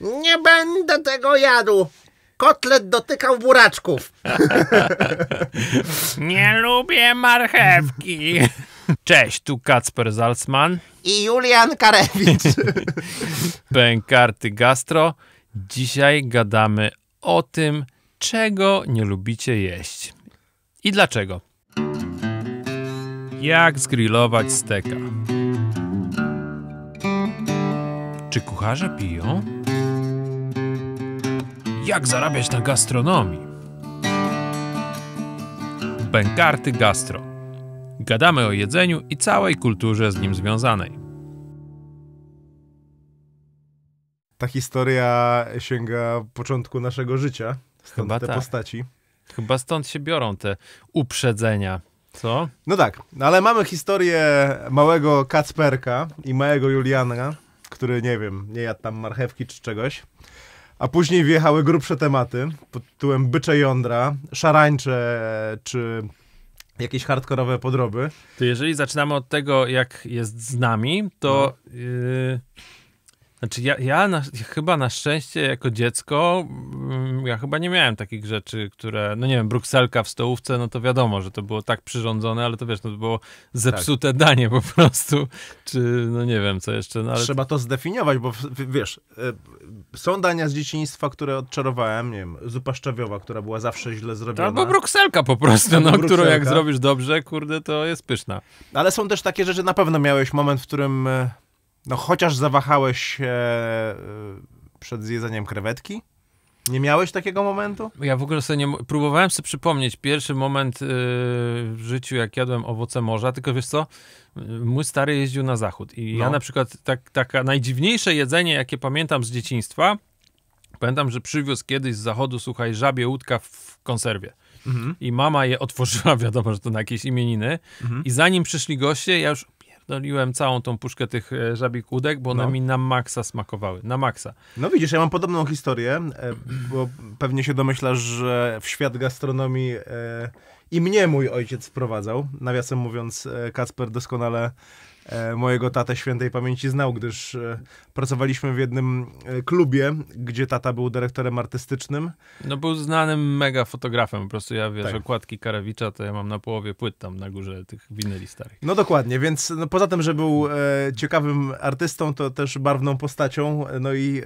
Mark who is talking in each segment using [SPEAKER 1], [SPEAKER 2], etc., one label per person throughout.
[SPEAKER 1] Nie będę tego jadł. Kotlet dotykał buraczków. Nie lubię
[SPEAKER 2] marchewki. Cześć, tu Kacper Zalcman. I Julian
[SPEAKER 1] Karewicz.
[SPEAKER 2] Pękarty Gastro. Dzisiaj gadamy o tym, czego nie lubicie jeść. I dlaczego. Jak zgrillować steka? Czy kucharze piją? Jak zarabiać na gastronomii? Bękarty Gastro. Gadamy o jedzeniu i całej kulturze z nim związanej.
[SPEAKER 1] Ta historia sięga początku naszego życia. Stąd Chyba te tak. postaci.
[SPEAKER 2] Chyba stąd się biorą te uprzedzenia. Co?
[SPEAKER 1] No tak, no ale mamy historię małego Kacperka i małego Juliana, który, nie wiem, nie jadł tam marchewki czy czegoś. A później wjechały grubsze tematy pod tytułem bycze jądra, szarańcze czy jakieś hardkorowe podroby.
[SPEAKER 2] To jeżeli zaczynamy od tego, jak jest z nami, to... No. Yy znaczy ja, ja, na, ja, chyba na szczęście jako dziecko, mm, ja chyba nie miałem takich rzeczy, które, no nie wiem, brukselka w stołówce, no to wiadomo, że to było tak przyrządzone, ale to wiesz, no to było zepsute tak. danie po prostu, czy no nie wiem, co jeszcze. No, ale... Trzeba
[SPEAKER 1] to zdefiniować, bo wiesz, y, są dania z dzieciństwa, które odczarowałem, nie wiem, zupa szczawiowa, która była zawsze źle zrobiona. Albo brukselka po prostu, no, którą jak zrobisz
[SPEAKER 2] dobrze, kurde, to jest pyszna.
[SPEAKER 1] Ale są też takie rzeczy, na pewno miałeś moment, w którym y, no chociaż zawahałeś się e, e, przed zjedzeniem krewetki? Nie miałeś takiego momentu? Ja w ogóle sobie nie, próbowałem sobie przypomnieć
[SPEAKER 2] pierwszy moment yy, w życiu, jak jadłem owoce morza, tylko wiesz co, mój stary jeździł na zachód i no. ja na przykład tak, taka najdziwniejsze jedzenie, jakie pamiętam z dzieciństwa, pamiętam, że przywiózł kiedyś z zachodu, słuchaj, żabie łódka w konserwie. Mhm. I mama je otworzyła, wiadomo, że to na jakieś imieniny. Mhm. I zanim przyszli goście, ja już pierdoliłem całą tą puszkę tych e, żabich łódek, bo one no. mi na maksa smakowały, na maksa. No
[SPEAKER 1] widzisz, ja mam podobną historię, e, bo pewnie się domyślasz, że w świat gastronomii e, i mnie mój ojciec wprowadzał. Nawiasem mówiąc, Kacper doskonale E, mojego tatę świętej pamięci znał, gdyż e, pracowaliśmy w jednym e, klubie, gdzie tata był dyrektorem artystycznym.
[SPEAKER 2] No był znanym mega fotografem, po prostu ja wiesz, tak. okładki Karawicza to ja mam na połowie płyt tam na górze tych winyli starych.
[SPEAKER 1] No dokładnie, więc no, poza tym, że był e, ciekawym artystą, to też barwną postacią, no i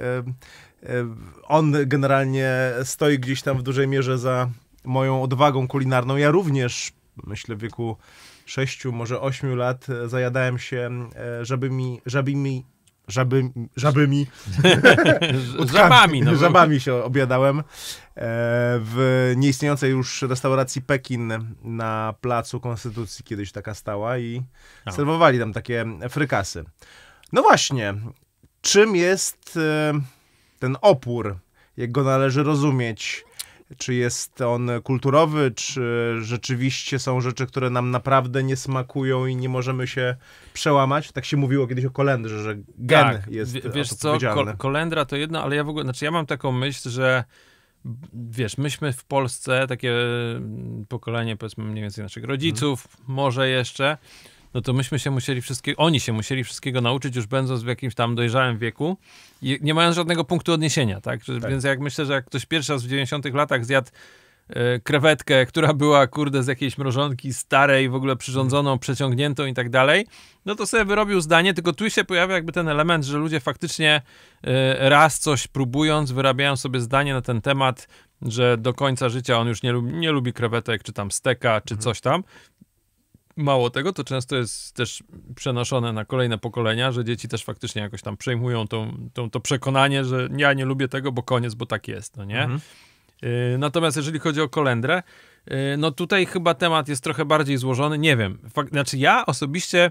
[SPEAKER 1] e, e, on generalnie stoi gdzieś tam w dużej mierze za moją odwagą kulinarną. Ja również, myślę w wieku sześciu, może ośmiu lat e, zajadałem się żabymi, e, żabymi żeby żabymi utkami, żabami, no. żabami się obiadałem e, w nieistniejącej już restauracji Pekin na placu Konstytucji kiedyś taka stała i A. serwowali tam takie frykasy. No właśnie, czym jest ten opór, jak go należy rozumieć? czy jest on kulturowy, czy rzeczywiście są rzeczy, które nam naprawdę nie smakują i nie możemy się przełamać. Tak się mówiło kiedyś o kolendrze, że gen tak, jest w, Wiesz co, kol
[SPEAKER 2] kolendra to jedno, ale ja w ogóle, znaczy ja mam taką myśl, że wiesz, myśmy w Polsce, takie mm, pokolenie powiedzmy mniej więcej naszych rodziców, hmm. może jeszcze, no to myśmy się musieli wszystkie, oni się musieli wszystkiego nauczyć, już będąc w jakimś tam dojrzałym wieku i nie mając żadnego punktu odniesienia, tak? tak. Więc jak myślę, że jak ktoś pierwszy raz w 90 latach zjadł e, krewetkę, która była, kurde, z jakiejś mrożonki starej, w ogóle przyrządzoną, mhm. przeciągniętą i tak dalej, no to sobie wyrobił zdanie, tylko tu się pojawia jakby ten element, że ludzie faktycznie e, raz coś próbując, wyrabiają sobie zdanie na ten temat, że do końca życia on już nie lubi, nie lubi krewetek, czy tam steka, czy mhm. coś tam, Mało tego, to często jest też przenoszone na kolejne pokolenia, że dzieci też faktycznie jakoś tam przejmują tą, tą, to przekonanie, że ja nie lubię tego, bo koniec, bo tak jest, no nie? Mhm. Y, natomiast jeżeli chodzi o kolendrę, y, no tutaj chyba temat jest trochę bardziej złożony, nie wiem. Fak znaczy ja osobiście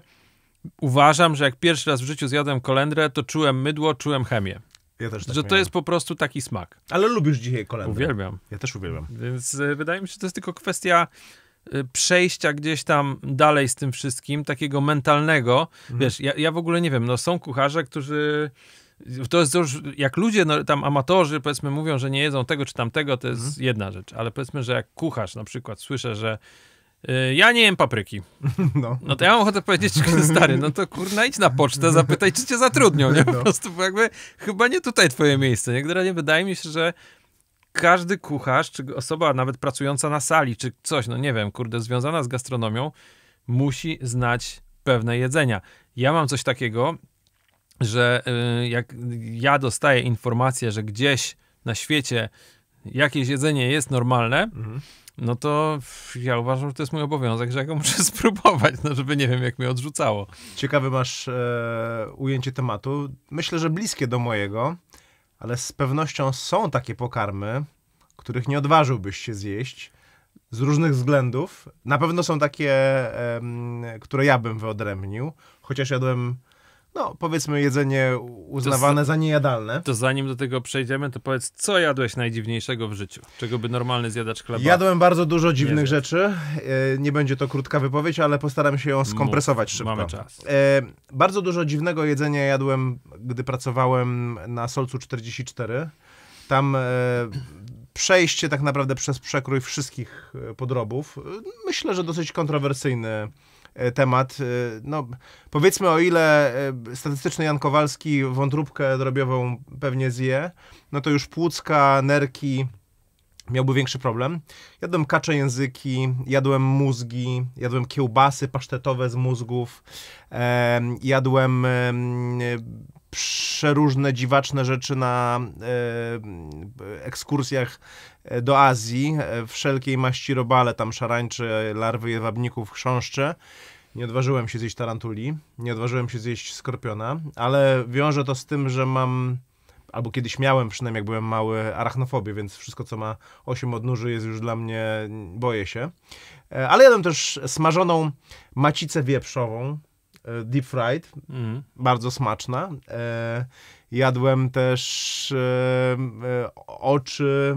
[SPEAKER 2] uważam, że jak pierwszy raz w życiu zjadłem kolendrę, to czułem mydło, czułem chemię. Ja też tak że miałem. to jest po prostu taki smak. Ale lubisz dzisiaj kolendrę. Uwielbiam. Ja też uwielbiam. Więc y, wydaje mi się, że to jest tylko kwestia Y, przejścia gdzieś tam dalej z tym wszystkim, takiego mentalnego. Mhm. Wiesz, ja, ja w ogóle nie wiem, no są kucharze, którzy to jest już, jak ludzie, no, tam amatorzy, powiedzmy, mówią, że nie jedzą tego czy tamtego, to jest mhm. jedna rzecz, ale powiedzmy, że jak kucharz na przykład słyszę, że y, ja nie jem papryki. No. no to ja mam ochotę powiedzieć, stary, no to kurna idź na pocztę, zapytaj, czy cię zatrudnią, nie? No. Po prostu jakby chyba nie tutaj twoje miejsce, nie? Generalnie wydaje mi się, że każdy kucharz, czy osoba nawet pracująca na sali, czy coś, no nie wiem, kurde, związana z gastronomią, musi znać pewne jedzenia. Ja mam coś takiego, że y, jak ja dostaję informację, że gdzieś na świecie jakieś jedzenie jest normalne, mhm. no to
[SPEAKER 1] ja uważam, że to jest mój obowiązek, że ja go muszę spróbować, no żeby nie wiem, jak mnie odrzucało. Ciekawe masz e, ujęcie tematu. Myślę, że bliskie do mojego ale z pewnością są takie pokarmy, których nie odważyłbyś się zjeść z różnych względów. Na pewno są takie, które ja bym wyodrębnił, chociaż jadłem no powiedzmy jedzenie uznawane to, za niejadalne.
[SPEAKER 2] To zanim do tego przejdziemy, to powiedz, co jadłeś najdziwniejszego w życiu? Czego by normalny zjadacz chleba... Jadłem bardzo dużo dziwnych nie
[SPEAKER 1] rzeczy. E, nie będzie to krótka wypowiedź, ale postaram się ją skompresować Mów, szybko. Mamy czas. E, bardzo dużo dziwnego jedzenia jadłem, gdy pracowałem na Solcu 44. Tam e, przejście tak naprawdę przez przekrój wszystkich podrobów. Myślę, że dosyć kontrowersyjny E, temat. E, no, powiedzmy, o ile e, statystyczny Jan Kowalski wątróbkę drobiową pewnie zje, no to już płucka, nerki miałby większy problem. Jadłem kacze języki, jadłem mózgi, jadłem kiełbasy pasztetowe z mózgów, jadłem przeróżne dziwaczne rzeczy na e, ekskursjach e, do Azji, e, wszelkiej maści robale, tam szarańcze, larwy jedwabników, chrząszcze. Nie odważyłem się zjeść tarantuli, nie odważyłem się zjeść skorpiona, ale wiąże to z tym, że mam albo kiedyś miałem, przynajmniej jak byłem mały, arachnofobię, więc wszystko, co ma 8 odnóży jest już dla mnie, boję się. Ale jadłem też smażoną macicę wieprzową, E, deep fried, mm. bardzo smaczna. E, jadłem też e, oczy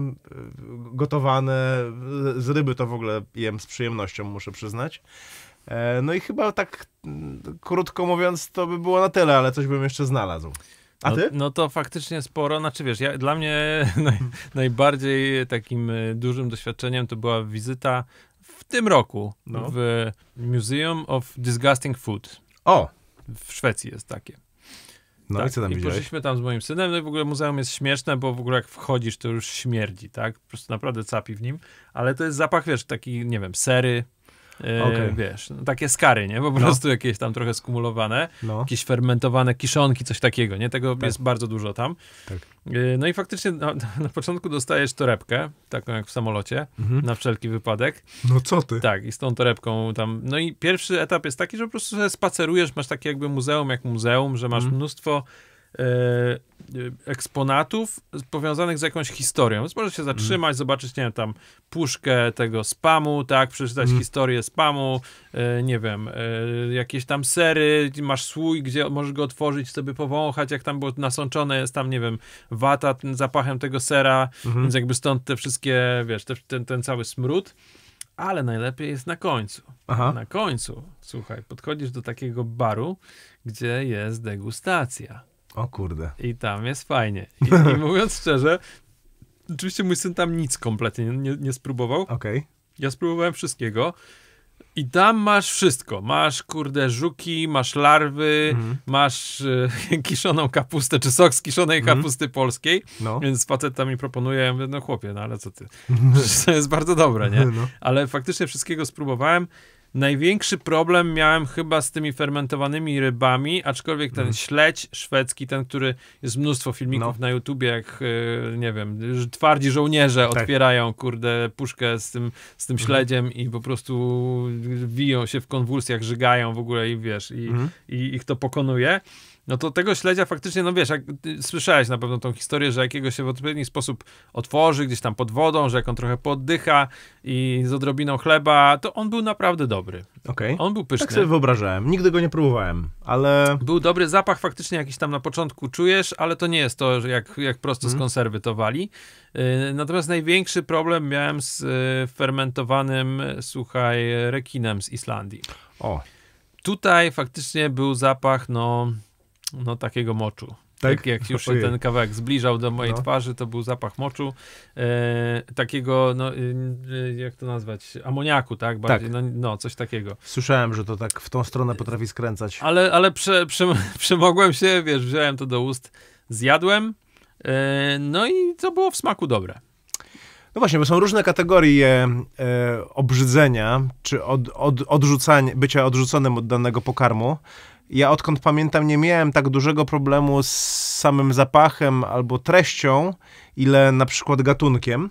[SPEAKER 1] gotowane z ryby, to w ogóle jem z przyjemnością, muszę przyznać. No i chyba tak mm, krótko mówiąc, to by było na tyle, ale coś bym jeszcze znalazł. A no, ty?
[SPEAKER 2] No, no, to faktycznie sporo. Znaczy wiesz, ja, dla mnie naj, najbardziej takim dużym doświadczeniem to była wizyta w tym roku no. w Museum of Disgusting Food. O, w Szwecji jest takie. No tak. i co tam I widziałeś? poszliśmy tam z moim synem, no i w ogóle muzeum jest śmieszne, bo w ogóle jak wchodzisz, to już śmierdzi, tak? Po prostu naprawdę capi w nim, ale to jest zapach, wiesz, taki, nie wiem, sery, Yy, okay. Wiesz, no, takie skary, nie? Po no. prostu no. jakieś tam trochę skumulowane, no. jakieś fermentowane kiszonki, coś takiego, nie? Tego tak. jest bardzo dużo tam. Tak. Yy, no i faktycznie na, no, na, początku dostajesz torebkę, taką jak w samolocie, mhm. na wszelki wypadek. No co ty? Tak, i z tą torebką tam. No i pierwszy etap jest taki, że po prostu spacerujesz, masz takie jakby muzeum jak muzeum, że masz mhm. mnóstwo. Yy, Y, eksponatów powiązanych z jakąś historią. Więc możesz się zatrzymać, mm. zobaczyć, nie wiem, tam puszkę tego spamu, tak, przeczytać mm. historię spamu, y, nie wiem, y, jakieś tam sery, masz słój, gdzie możesz go otworzyć, sobie powąchać, jak tam było nasączone jest tam, nie wiem, wata zapachem tego sera, mm więc jakby stąd te wszystkie, wiesz, te, ten, ten cały smród ale najlepiej jest na końcu. Aha. Na końcu, słuchaj, podchodzisz do takiego baru, gdzie jest degustacja. O kurde. I tam jest fajnie. I, i mówiąc szczerze, oczywiście mój syn tam nic kompletnie nie, nie spróbował. Okej. Okay. Ja spróbowałem wszystkiego. I tam masz wszystko. Masz kurde żuki, masz larwy, mm. masz y, kiszoną kapustę, czy sok z kiszonej mm. kapusty polskiej. No. Więc facet mi proponuje, ja mówię, no chłopie, no ale co ty? to jest bardzo dobre, nie? No. Ale faktycznie wszystkiego spróbowałem. Największy problem miałem chyba z tymi fermentowanymi rybami, aczkolwiek ten mm. śledź szwedzki, ten, który jest mnóstwo filmików no. na YouTubie, jak yy, nie wiem, twardzi żołnierze tak. otwierają, kurde, puszkę z tym, z tym mhm. śledziem mm. i po prostu wiją się w konwulsjach, żygają w ogóle i wiesz, i, mm. i ich to pokonuje. No to tego śledzia faktycznie, no wiesz, jak, słyszałeś na pewno tą historię, że jakiegoś się w odpowiedni sposób otworzy, gdzieś tam pod wodą, że jak on trochę poddycha i z odrobiną chleba, to on był naprawdę dobry. Okej. Okay. On był pyszny. Tak sobie wyobrażałem.
[SPEAKER 1] Nigdy go nie próbowałem, ale...
[SPEAKER 2] Był dobry zapach, faktycznie jakiś tam na początku czujesz, ale to nie jest to, jak, jak prosto mm. z mhm. konserwy to wali. Y, natomiast największy problem miałem z y, fermentowanym, słuchaj, rekinem z Islandii. O. Tutaj faktycznie był zapach, no no takiego moczu. Tak? tak jak już się ten kawałek zbliżał do mojej no. twarzy, to był zapach moczu, e, takiego, no, e, jak to nazwać,
[SPEAKER 1] amoniaku, tak? Bardziej, tak. No, no, coś takiego. Słyszałem, że to tak w tą stronę potrafi skręcać.
[SPEAKER 2] Ale, ale prze, prze, przemogłem się, wiesz, wziąłem to do ust, zjadłem, e, no i to było w smaku dobre.
[SPEAKER 1] No właśnie, bo są różne kategorie e, obrzydzenia, czy od, od, odrzucania, bycia odrzuconym od danego pokarmu ja odkąd pamiętam nie miałem tak dużego problemu z samym zapachem albo treścią, ile na przykład gatunkiem.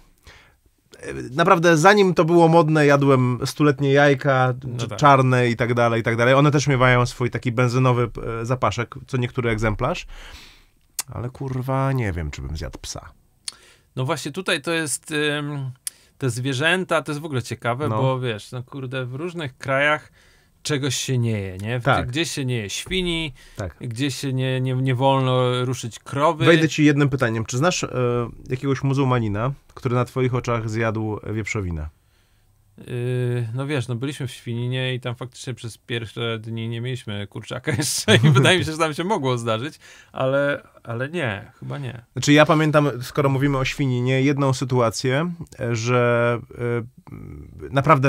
[SPEAKER 1] Naprawdę zanim to było modne, jadłem stuletnie jajka, no tak. czarne i tak dalej, i tak dalej. One też miewają swój taki benzynowy e, zapaszek, co niektóry egzemplarz. Ale kurwa, nie wiem, czy bym zjadł psa.
[SPEAKER 2] No właśnie tutaj to jest... te zwierzęta, to jest w ogóle ciekawe, no. bo wiesz, no kurde, w różnych krajach czegoś się nie je, nie? Tak. Gdzie się nie je świni, tak. gdzie się nie, nie, nie wolno ruszyć krowy. Wejdę ci
[SPEAKER 1] jednym pytaniem. Czy znasz e, jakiegoś muzułmanina, który na twoich oczach zjadł wieprzowinę?
[SPEAKER 2] Yy, no wiesz, no byliśmy w Świninie i tam faktycznie przez pierwsze dni nie mieliśmy kurczaka jeszcze i wydaje mi się, że tam się mogło zdarzyć, ale, ale nie, chyba nie.
[SPEAKER 1] Znaczy ja pamiętam, skoro mówimy o Świninie, jedną sytuację, e, że y, naprawdę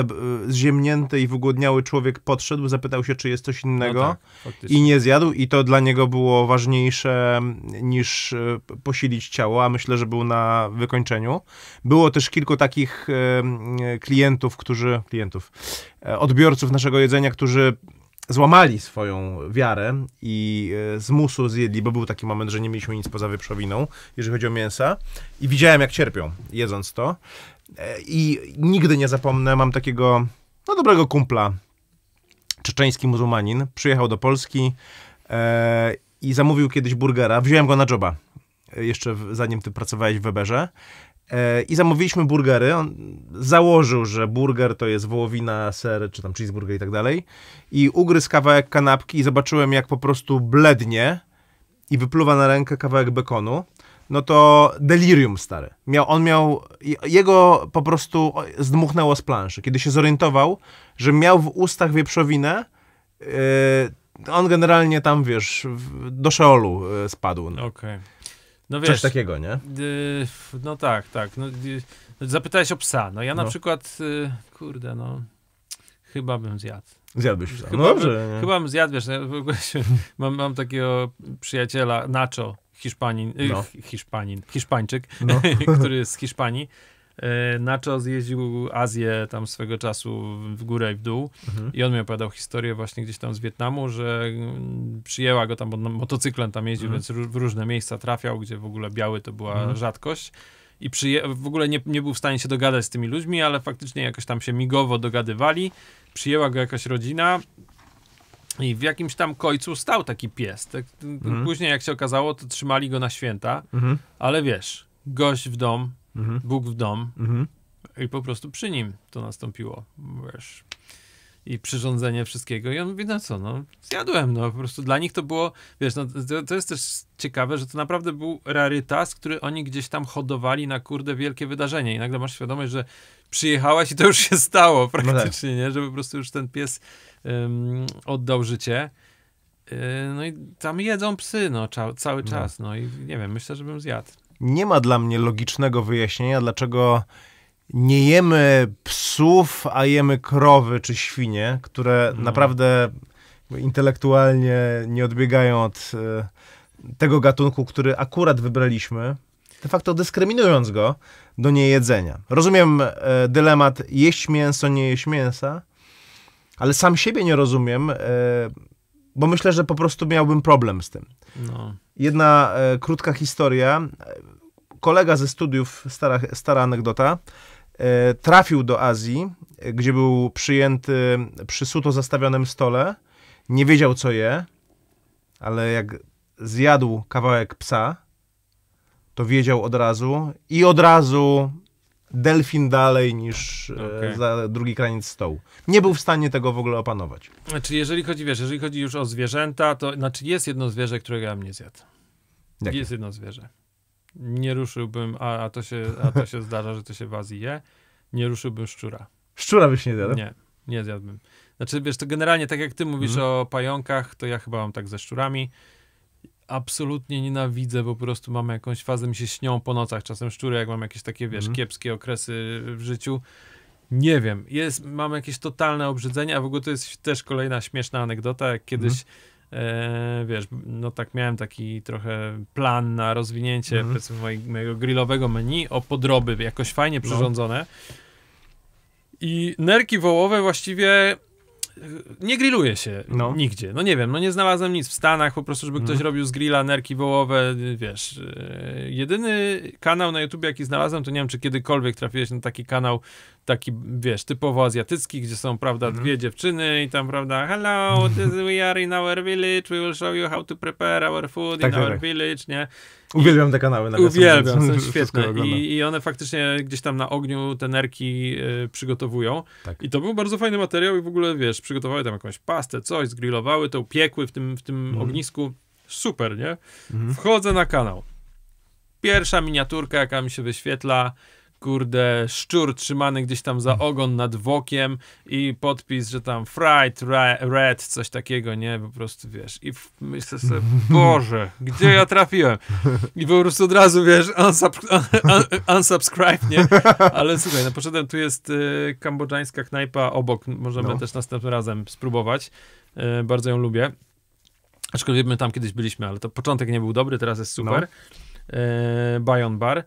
[SPEAKER 1] y, i wygłodniały człowiek podszedł, zapytał się, czy jest coś innego no tak, i nie zjadł i to dla niego było ważniejsze niż y, posilić ciało, a myślę, że był na wykończeniu. Było też kilku takich klientów, którzy, klientów, odbiorców naszego jedzenia, którzy złamali swoją wiarę i e, z musu zjedli, bo był taki moment, że nie mieliśmy nic poza wieprzowiną, jeżeli chodzi o mięsa. I widziałem, jak cierpią, jedząc to. E, I nigdy nie zapomnę, mam takiego no, dobrego kumpla, czeczeński muzułmanin, przyjechał do Polski e, i zamówił kiedyś burgera. Wziąłem go na joba, e, jeszcze w, zanim ty pracowałeś w Weberze. E, i zamówiliśmy burgery. On założył, że burger to jest wołowina, ser czy tam cheeseburger i tak dalej. I ugryzł kawałek kanapki i zobaczyłem, jak po prostu blednie i wypluwa na rękę kawałek bekonu. No to delirium stary. Miał, on miał, jego po prostu zdmuchnęło z planszy. Kiedy się zorientował, że miał w ustach wieprzowinę, yy, on generalnie tam, wiesz, do szeolu e, spadł. No. Okej. Okay. No wiesz, Coś takiego, nie?
[SPEAKER 2] Yy, no tak, tak. No, yy, zapytałeś o psa. No ja na no. przykład, yy, kurde, no chyba bym zjadł.
[SPEAKER 1] Zjadłbyś psa. Chyba, no dobrze. By, chyba
[SPEAKER 2] bym zjadł, wiesz, no mam, mam takiego przyjaciela, Nacho, Hiszpanin, y, no. Hiszpanin, Hiszpańczyk, no. który jest z Hiszpanii E, Nacho zjeździł Azję tam swego czasu w górę i w dół mhm. i on mi opowiadał historię właśnie gdzieś tam z Wietnamu, że mm, przyjęła go tam, bo no, motocyklem tam jeździł, mhm. więc w różne miejsca trafiał, gdzie w ogóle biały to była mhm. rzadkość i przyje- w ogóle nie, nie był w stanie się dogadać z tymi ludźmi, ale faktycznie jakoś tam się migowo dogadywali. Przyjęła go jakaś rodzina i w jakimś tam końcu stał taki pies. Tak, mhm. Później, jak się okazało, to trzymali go na święta, mhm. ale wiesz, gość w dom, mhm. Bóg w dom mhm. i po prostu przy nim to nastąpiło, wiesz. I przyrządzenie wszystkiego. I on mówi, no co, no zjadłem, no po prostu dla nich to było, wiesz, no, to, to jest też ciekawe, że to naprawdę był rarytas, który oni gdzieś tam hodowali na kurde wielkie wydarzenie. I nagle masz świadomość, że przyjechałaś i to już się stało praktycznie, no tak. nie? Że po prostu już ten pies oddał życie. Y, no i tam jedzą psy no, cza- cały no. czas. No. no i nie wiem, myślę, że bym zjadł
[SPEAKER 1] nie ma dla mnie logicznego wyjaśnienia, dlaczego nie jemy psów, a jemy krowy czy świnie, które mhm. naprawdę intelektualnie nie odbiegają od e, tego gatunku, który akurat wybraliśmy, de facto dyskryminując go do niejedzenia. Rozumiem e, dylemat jeść mięso, nie jeść mięsa, ale sam siebie nie rozumiem, e, bo myślę, że po prostu miałbym problem z tym. No. Jedna e, krótka historia. Kolega ze studiów, stara, stara anegdota, e, trafił do Azji, e, gdzie był przyjęty przy suto zastawionym stole. Nie wiedział, co je, ale jak zjadł kawałek psa, to wiedział od razu i od razu delfin dalej niż e, okay. za drugi kraniec stołu. Nie był w stanie tego w ogóle opanować.
[SPEAKER 2] Znaczy, jeżeli chodzi, wiesz, jeżeli chodzi już o zwierzęta, to znaczy jest jedno zwierzę, którego ja bym nie zjadł. Jakie? Jest jedno zwierzę. Nie ruszyłbym, a, a, to się, a to się zdarza, że to się w Azji je, nie ruszyłbym szczura.
[SPEAKER 1] Szczura byś nie zjadł? Nie,
[SPEAKER 2] nie zjadłbym. Znaczy, wiesz, to generalnie, tak jak ty mówisz mm. o pająkach, to ja chyba mam tak ze szczurami absolutnie nienawidzę, po prostu mam jakąś fazę, mi się śnią po nocach czasem szczury, jak mam jakieś takie, wiesz, mm. kiepskie okresy w życiu. Nie wiem, jest, mam jakieś totalne obrzydzenie, a w ogóle to jest też kolejna śmieszna anegdota, jak kiedyś mm. e, wiesz, no tak miałem taki trochę plan na rozwinięcie mm. mojego, mojego grillowego menu o podroby, jakoś fajnie no. przyrządzone. No. I nerki wołowe właściwie nie grilluje się no. nigdzie. No nie wiem, no nie znalazłem nic w Stanach, po prostu, żeby ktoś mm. robił z grilla nerki wołowe, wiesz. E, jedyny kanał na YouTube, jaki znalazłem, to nie wiem, czy kiedykolwiek trafiłeś na taki kanał, taki, wiesz, typowo azjatycki, gdzie są, prawda, mhm. dwie mm. dziewczyny i tam, prawda, hello, this we are in our village, we will show you how to prepare our food tak, in tak, our tak.
[SPEAKER 1] village, nie? Uwielbiam te kanały. Nawiasem, uwielbiam, są świetne. I,
[SPEAKER 2] I, one faktycznie gdzieś tam na ogniu te nerki y, przygotowują. Tak. I to był bardzo fajny materiał i w ogóle, wiesz, przygotowały tam jakąś pastę, coś, zgrillowały to, piekły w tym, w tym mm. ognisku. Super, nie? Mm. Wchodzę na kanał. Pierwsza miniaturka, jaka mi się wyświetla, kurde, szczur trzymany gdzieś tam za hmm. ogon nad wokiem i podpis, że tam fried red, coś takiego, nie? Po prostu, wiesz, i myślę sobie, Boże, gdzie ja trafiłem? I po prostu od razu, wiesz, unsub, un, unsubscribe, nie? Ale słuchaj, no poszedłem, tu jest y, kambodżańska knajpa obok, możemy no. też następnym razem spróbować. Y, bardzo ją lubię. Aczkolwiek my tam kiedyś byliśmy, ale to początek nie był dobry, teraz jest super. No. Y, Bayon Bar.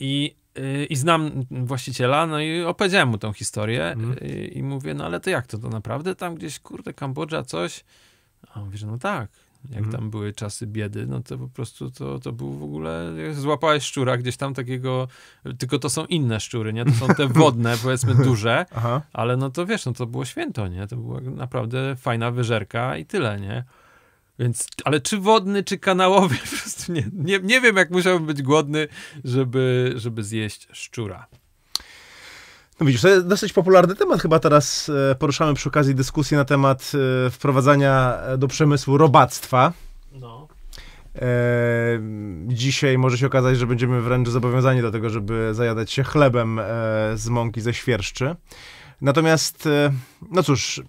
[SPEAKER 2] I Y, i znam właściciela, no i opowiedziałem mu tą historię mm. i, y, i, mówię, no ale to jak to, to naprawdę tam gdzieś, kurde, Kambodża, coś? A on mówi, że no tak, jak mm. tam były czasy biedy, no to po prostu to, to był w ogóle, złapałeś szczura gdzieś tam takiego, tylko to są inne szczury, nie? To są te wodne, powiedzmy duże, ale no to wiesz, no to było święto, nie? To była naprawdę fajna wyżerka i tyle, nie? Więc, ale czy wodny, czy kanałowy, po prostu nie, nie, nie wiem, jak musiałbym być głodny, żeby, żeby zjeść szczura.
[SPEAKER 1] No widzisz, to jest dosyć popularny temat. Chyba teraz e, poruszamy przy okazji dyskusji na temat e, wprowadzania e, do przemysłu robactwa. No. E, dzisiaj może się okazać, że będziemy wręcz zobowiązani do tego, żeby zajadać się chlebem z mąki ze świerszczy. Natomiast, no cóż,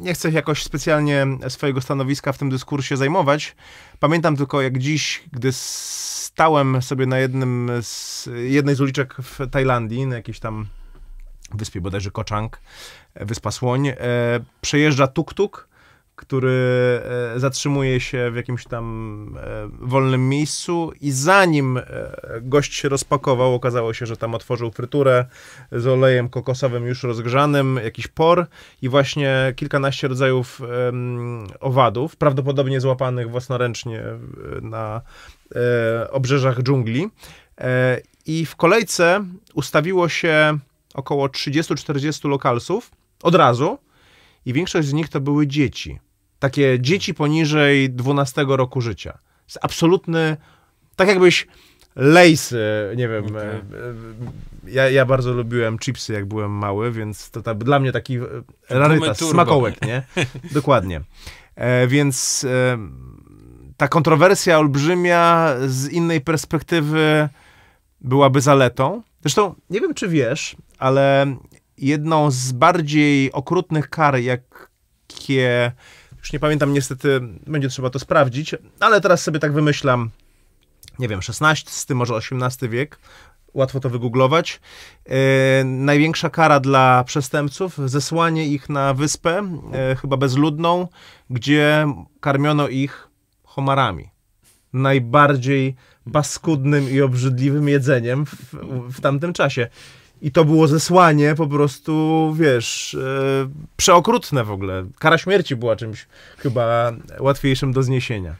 [SPEAKER 1] nie chcę jakoś specjalnie swojego stanowiska w tym dyskursie zajmować. Pamiętam tylko jak dziś, gdy stałem sobie na jednym z, jednej z uliczek w Tajlandii, na jakiejś tam wyspie bodajże Koczang, wyspa Słoń, e, przejeżdża tuk-tuk który e, zatrzymuje się w jakimś tam e, wolnym miejscu i zanim e, gość się rozpakował, okazało się, że tam otworzył fryturę z olejem kokosowym już rozgrzanym, jakiś por i właśnie kilkanaście rodzajów owadów, prawdopodobnie złapanych własnoręcznie na obrzeżach dżungli. I w kolejce ustawiło się około 30-40 lokalsów od razu i większość z nich to były dzieci takie dzieci poniżej 12 roku życia. Jest absolutny, tak jakbyś lejsy, nie wiem, okay. E, e, ja, ja bardzo lubiłem chipsy, jak byłem mały, więc to ta, dla mnie taki e, rarytas, smakołek, nie? Dokładnie. E, więc e, ta kontrowersja olbrzymia z innej perspektywy byłaby zaletą. Zresztą nie wiem, czy wiesz, ale jedną z bardziej okrutnych kar, jakie już nie pamiętam niestety, będzie trzeba to sprawdzić, ale teraz sobie tak wymyślam, nie wiem, XVI, może XVIII wiek, łatwo to wygooglować. E, największa kara dla przestępców, zesłanie ich na wyspę, e, chyba bezludną, gdzie karmiono ich homarami. Najbardziej paskudnym i obrzydliwym jedzeniem w, w tamtym czasie. I to było zesłanie po prostu, wiesz, e, przeokrutne w ogóle. Kara śmierci była czymś chyba łatwiejszym do zniesienia.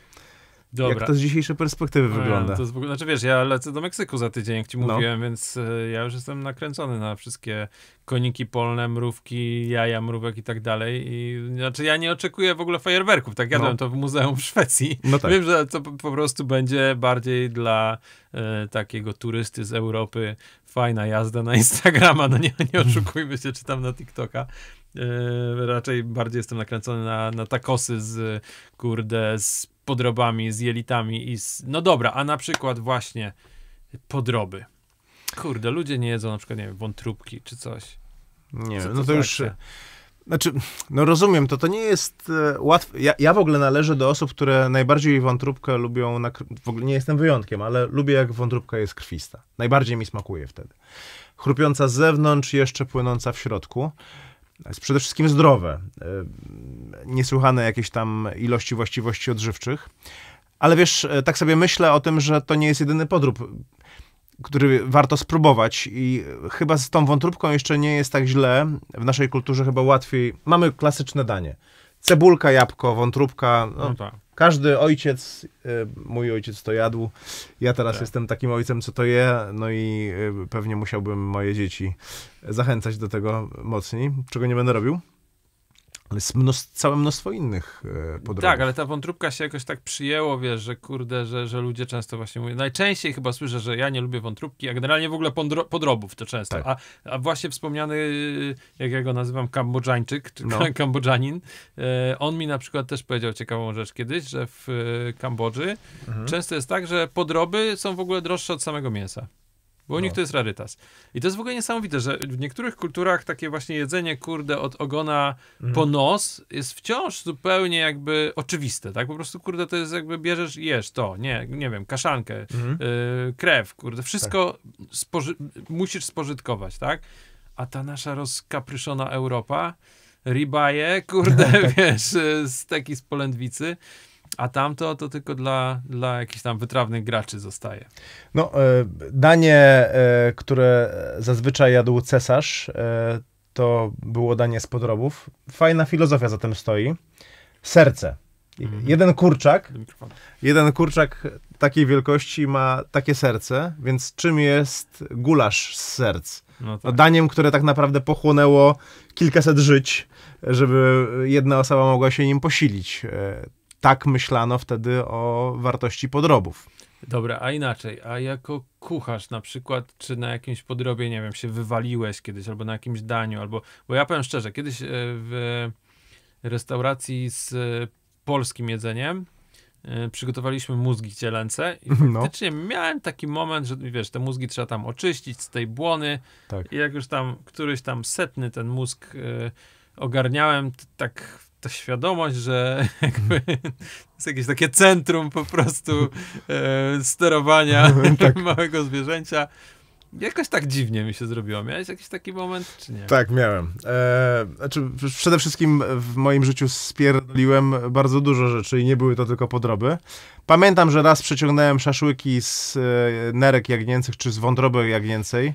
[SPEAKER 1] Dobra. Jak to z dzisiejszej perspektywy no, wygląda? To
[SPEAKER 2] jest znaczy wiesz, ja lecę do Meksyku za tydzień, jak ci no. mówiłem, więc y, ja już jestem nakręcony na wszystkie koniki polne, mrówki, jaja mrówek i tak dalej. I, znaczy ja nie oczekuję w ogóle fajerwerków, tak jadłem no. to w muzeum w Szwecji. No tak. Wiem, że to po, prostu będzie bardziej dla y, takiego turysty z Europy fajna jazda na Instagrama, no nie, nie oszukujmy się, czy tam na TikToka. Yy, raczej bardziej jestem nakręcony na, na takosy z, kurde, z podrobami, z jelitami i z... No dobra, a na przykład właśnie podroby. Kurde, ludzie nie jedzą na przykład, nie wiem, wątróbki czy coś. Nie, Co to no to już... Znaczy,
[SPEAKER 1] znaczy no rozumiem, to to nie jest e, łatwe. Ja, ja, w ogóle należę do osób, które najbardziej wątróbkę lubią, na, w ogóle nie jestem wyjątkiem, ale lubię jak wątróbka jest krwista. Najbardziej mi smakuje wtedy. Chrupiąca z zewnątrz, jeszcze płynąca w środku jest tak, przede wszystkim zdrowe. Y, niesłychane jakieś tam ilości właściwości odżywczych. Ale wiesz, e, tak sobie myślę o tym, że to nie jest jedyny podrób, który warto spróbować i chyba z tą wątróbką jeszcze nie jest tak źle. W naszej kulturze chyba łatwiej. Mamy klasyczne danie. Cebulka, jabłko, wątróbka. No. no tak. Każdy ojciec, y, mój ojciec to jadł, ja teraz tak. jestem takim ojcem, co to je, no i y, pewnie musiałbym moje dzieci zachęcać do tego mocniej, czego nie będę robił jest mnóstwo, całe mnóstwo innych e, podróży. Tak,
[SPEAKER 2] ale ta wątróbka się jakoś tak przyjęło, wiesz, że kurde, że, że ludzie często właśnie mówią, najczęściej chyba słyszę, że ja nie lubię wątróbki, a generalnie w ogóle podrobów to często. Tak. A, a właśnie wspomniany, e, jak ja go nazywam, Kambodżańczyk, czy no. Kambodżanin, e, on mi na przykład też powiedział ciekawą rzecz kiedyś, że w Kambodży mhm. często jest tak, że podroby są w ogóle droższe od samego mięsa. Bo u no. nich to jest rarytas. I to jest w ogóle niesamowite, że w niektórych kulturach takie właśnie jedzenie, kurde, od ogona mm. po nos jest wciąż zupełnie jakby oczywiste, tak? Po prostu, kurde, to jest jakby bierzesz i jesz to, nie, nie wiem, kaszankę, mm. y, krew, kurde, wszystko tak. spoży musisz spożytkować, tak? A ta nasza rozkapryszona Europa, ribaje, kurde, wiesz, z y, taki z polędwicy, a tamto to tylko dla, dla jakichś tam wytrawnych graczy zostaje.
[SPEAKER 1] No, e, danie, e, które zazwyczaj jadł cesarz, e, to było danie z podrobów. Fajna filozofia za tym stoi. Serce. Mhm. Jeden kurczak, jeden kurczak takiej wielkości ma takie serce, więc czym jest gulasz z serc? No tak. Daniem, które tak naprawdę pochłonęło kilkaset żyć, żeby jedna osoba mogła się nim posilić tak myślano wtedy o wartości podrobów.
[SPEAKER 2] Dobra, a inaczej, a jako kucharz na przykład, czy na jakimś podrobie, nie wiem, się wywaliłeś kiedyś, albo na jakimś daniu, albo, bo ja powiem szczerze, kiedyś e, w restauracji z e, polskim jedzeniem e, przygotowaliśmy mózgi cielęce i no. faktycznie no. miałem taki moment, że wiesz, te mózgi trzeba tam oczyścić z tej błony tak. i jak już tam któryś tam setny ten mózg ogarniałem, tak ta świadomość, że jakby jest jakieś takie centrum po prostu e, sterowania tak. małego zwierzęcia. Jakoś tak dziwnie mi się zrobiło. Miałeś jakiś taki moment, czy nie? Tak,
[SPEAKER 1] miałem. E, znaczy, przede wszystkim w moim życiu spierdoliłem bardzo dużo rzeczy i nie były to tylko podroby. Pamiętam, że raz przeciągnąłem szaszłyki z e, nerek jagnięcych, czy z wątroby jagnięcej,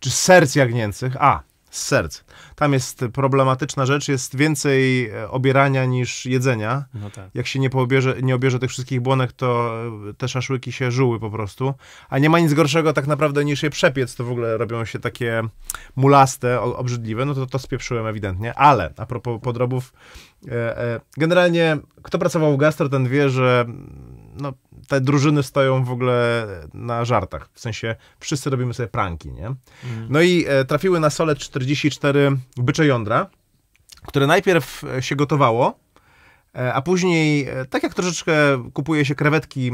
[SPEAKER 1] czy z serc jagnięcych. A, z serc. Tam jest problematyczna rzecz, jest więcej e, obierania niż jedzenia. No tak. Jak się nie, pobierze, nie obierze tych wszystkich błonek, to e, te szaszłyki się żuły po prostu. A nie ma nic gorszego tak naprawdę niż je przepiec, to w ogóle robią się takie mulaste, obrzydliwe, no to to spieprzyłem ewidentnie. Ale a propos podrobów, e, generalnie kto pracował w gastro, ten wie, że no, te drużyny stoją w ogóle na żartach. W sensie wszyscy robimy sobie pranki, nie? Mhm. No i e, trafiły na sole 44 bycze jądra, które najpierw e, się gotowało, e, a później, e, tak jak troszeczkę kupuje się krewetki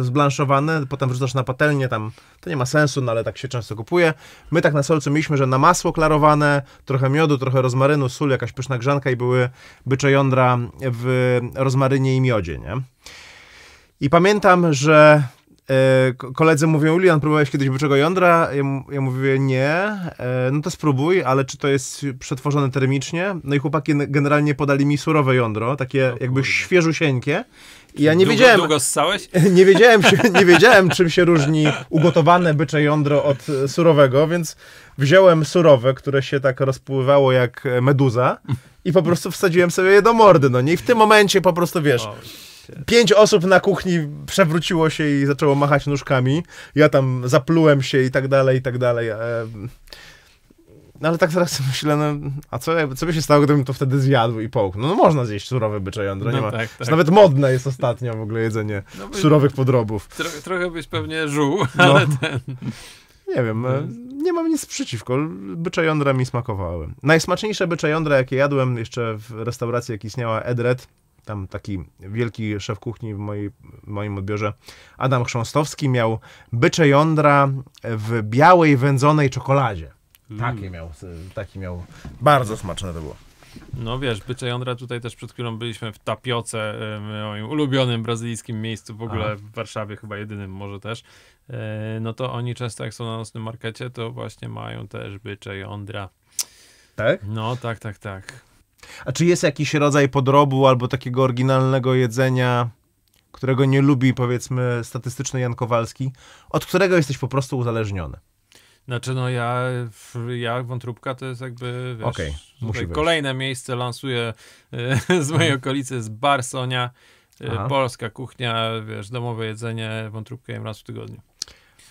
[SPEAKER 1] zblanszowane, potem wrzucasz na patelnię, tam to nie ma sensu, no ale tak się często kupuje. My tak na solcu mieliśmy, że na masło klarowane, trochę miodu, trochę rozmarynu, sól, jakaś pyszna grzanka i były bycze jądra w rozmarynie i miodzie, nie? I pamiętam, że e, koledzy mówią, Julian, próbowałeś kiedyś byczego jądra? Ja, mówię, nie, e, no to spróbuj, ale czy to jest przetworzone termicznie? No i chłopaki generalnie podali mi surowe jądro, takie jakby świeżusieńkie. I ja nie długo, wiedziałem. Długo ssałeś? Nie wiedziałem, nie wiedziałem, czym się różni ugotowane bycze jądro od e, surowego, więc wziąłem surowe, które się tak rozpływało jak meduza i po prostu wsadziłem sobie je do mordy, no nie? I w tym momencie po prostu, wiesz... Pięć osób na kuchni przewróciło się i zaczęło machać nóżkami. Ja tam zaplułem się i tak dalej, i tak dalej. E, no ale tak teraz myślę, no, a co, co by się stało, gdybym to wtedy zjadł i połknął? No, no można zjeść surowe bycze jądro, no, nie ma. Tak, tak. Nawet modne jest ostatnio w ogóle jedzenie no surowych podrobów. Tro, trochę byś pewnie żuł, no. ale ten... Nie wiem, e, hmm. nie mam nic przeciwko. Bycze jądra mi smakowały. Najsmaczniejsze bycze jądra, jakie jadłem jeszcze w restauracji, jak istniała Edred, tam taki wielki szef kuchni w, mojej, moim odbiorze, Adam Chrząstowski miał bycze jądra w białej, wędzonej czekoladzie. Mm. Takie miał, taki miał, bardzo smaczne to było.
[SPEAKER 2] No wiesz, bycze jądra tutaj też przed chwilą byliśmy w Tapioce, e, moim ulubionym brazylijskim miejscu w ogóle Aha. w Warszawie, chyba jedynym może też. E, no to oni często jak są na nocnym markecie, to właśnie mają też bycze jądra. Tak? No tak, tak, tak.
[SPEAKER 1] A czy jest jakiś rodzaj podrobu albo takiego oryginalnego jedzenia, którego nie lubi powiedzmy statystyczny Jan Kowalski, od którego jesteś po prostu uzależniony?
[SPEAKER 2] Znaczy, no ja, ja wątróbka to jest jakby. Wiesz, okay, musi kolejne wejść. miejsce lansuję e, z mojej mhm. okolicy z Barsonia. E, polska kuchnia, wiesz, domowe jedzenie, wątróbkę jem raz w tygodniu.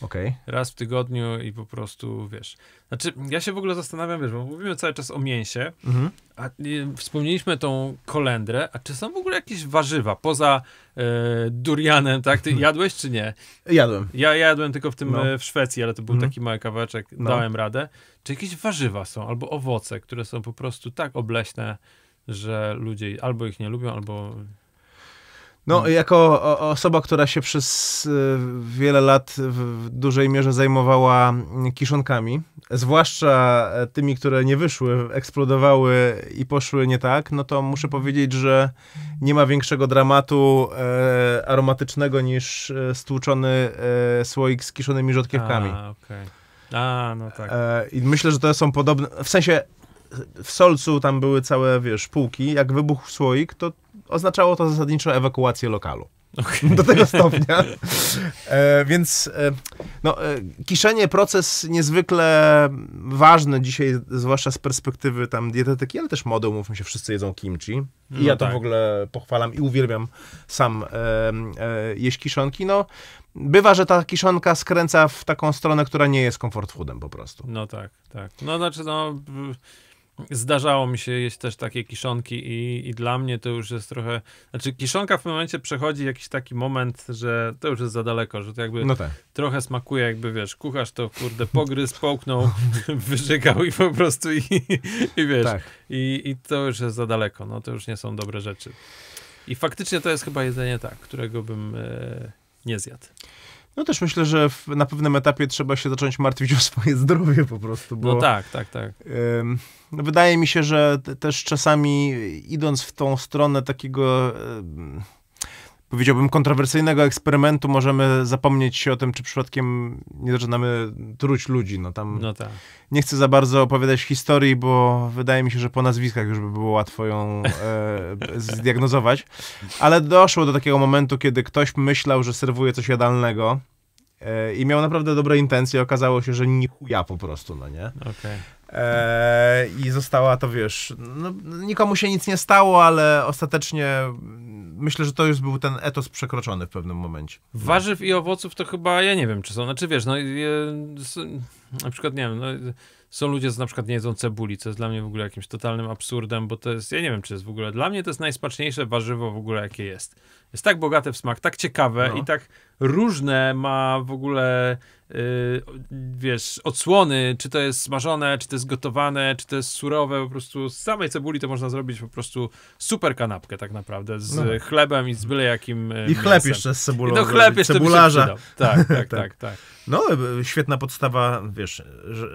[SPEAKER 2] Okay. Raz w tygodniu i po prostu, wiesz. Znaczy, ja się w ogóle zastanawiam, wiesz, bo mówimy cały czas o mięsie, mhm. a y, wspomnieliśmy tą kolendrę, a czy są w ogóle jakieś warzywa poza e, durianem, tak? Ty jadłeś czy nie? Jadłem. Ja jadłem tylko w tym no. E, w Szwecji, ale to był mhm. taki mały kawałeczek, no. dałem radę. Czy jakieś warzywa są, albo owoce, które są po prostu tak obleśne, że ludzie albo ich nie lubią, albo no, mhm.
[SPEAKER 1] jako osoba, która się przez y, wiele lat w dużej mierze zajmowała kiszonkami, zwłaszcza e, tymi, które nie wyszły, eksplodowały i poszły nie tak, no to muszę powiedzieć, że nie ma większego dramatu e, aromatycznego niż e, stłuczony e, słoik z kiszonymi rzodkiewkami. A, okay. A no tak. E, I myślę, że to są podobne, w sensie w Solcu tam były całe, wiesz, półki. Jak wybuchł słoik, to oznaczało to zasadniczo ewakuację lokalu. Okay. Do tego stopnia. E, więc e, no, e, kiszenie proces niezwykle ważny dzisiaj, zwłaszcza z perspektywy tam dietetyki, ale też mody, umówmy się, wszyscy jedzą kimchi. I no ja tak. to w ogóle pochwalam i uwielbiam sam e, e, jeść kiszonki. No, bywa, że ta kiszonka skręca w taką stronę, która nie jest comfort foodem po prostu. No tak, tak.
[SPEAKER 2] No znaczy, no zdarzało mi się jeść też takie kiszonki i, i dla mnie to już jest trochę, znaczy kiszonka w momencie przechodzi jakiś taki moment, że to już jest za daleko, że to jakby no tak. trochę smakuje jakby, wiesz, kucharz to kurde pogryz, połknął, wyżygał i po prostu i, i wiesz, tak. i, i to już jest za daleko, no to już nie są dobre rzeczy. I faktycznie to jest chyba jedzenie tak, którego
[SPEAKER 1] bym e, nie zjadł. No też myślę, że w, na pewnym etapie trzeba się zacząć martwić o swoje zdrowie po prostu. Bo, no tak, tak, tak. Ym, no wydaje mi się, że te, też czasami idąc w tą stronę takiego. Ym, powiedziałbym, kontrowersyjnego eksperymentu możemy zapomnieć się o tym, czy przypadkiem nie zaczynamy truć ludzi. No tam no tak. nie chcę za bardzo opowiadać historii, bo wydaje mi się, że po nazwiskach już by było łatwo ją e, zdiagnozować. Ale doszło do takiego momentu, kiedy ktoś myślał, że serwuje coś jadalnego e, i miał naprawdę dobre intencje, okazało się, że nie chuja po prostu, no nie? Okay. Eee, I została to, wiesz, no, nikomu się nic nie stało, ale ostatecznie mm, myślę, że to już był ten etos przekroczony w pewnym momencie. Warzyw
[SPEAKER 2] i owoców to chyba, ja nie wiem, czy są, znaczy wiesz, no je, na przykład, nie wiem, no, są ludzie, z na przykład nie jedzą cebuli, co jest dla mnie w ogóle jakimś totalnym absurdem, bo to jest, ja nie wiem, czy jest w ogóle, dla mnie to jest najsmaczniejsze warzywo w ogóle, jakie jest. Jest tak bogate w smak, tak ciekawe no. i tak różne ma w ogóle Y, wiesz, odsłony, czy to jest smażone, czy to jest gotowane, czy to jest surowe, po prostu z samej cebuli to można zrobić po prostu super kanapkę tak naprawdę, z no. chlebem i z byle jakim y, I chleb jeszcze z cebulą. I no chleb jeszcze Cebularza. Tak tak, tak, tak, tak,
[SPEAKER 1] No, y, świetna podstawa, wiesz,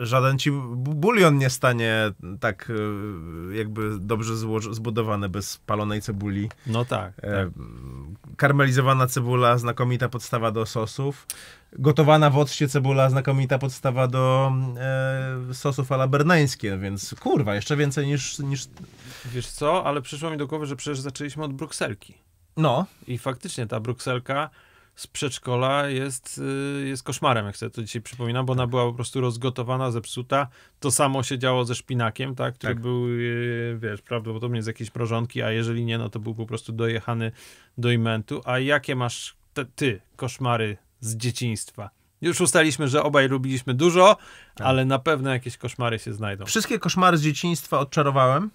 [SPEAKER 1] żaden ci bulion nie stanie tak jakby dobrze zbudowany bez palonej cebuli. No tak. E, tak. Karmelizowana cebula, znakomita podstawa do sosów gotowana w occie cebula znakomita podstawa do e, sosów ala więc kurwa, jeszcze więcej niż, niż... Wiesz co, ale przyszło mi do głowy, że przecież zaczęliśmy od
[SPEAKER 2] brukselki.
[SPEAKER 1] No. I faktycznie ta
[SPEAKER 2] brukselka z przedszkola jest, y, jest koszmarem, jak sobie to dzisiaj przypominam, bo ona tak. była po prostu rozgotowana, zepsuta. To samo się działo ze szpinakiem, tak, który tak. był, y, wiesz, prawdopodobnie z jakiejś mrożonki, a jeżeli nie, no to był po prostu dojechany do imentu. A jakie masz te, ty koszmary z dzieciństwa. Już ustaliśmy, że obaj lubiliśmy dużo, tak. ale na pewno jakieś koszmary się znajdą.
[SPEAKER 1] Wszystkie koszmary z dzieciństwa odczarowałem.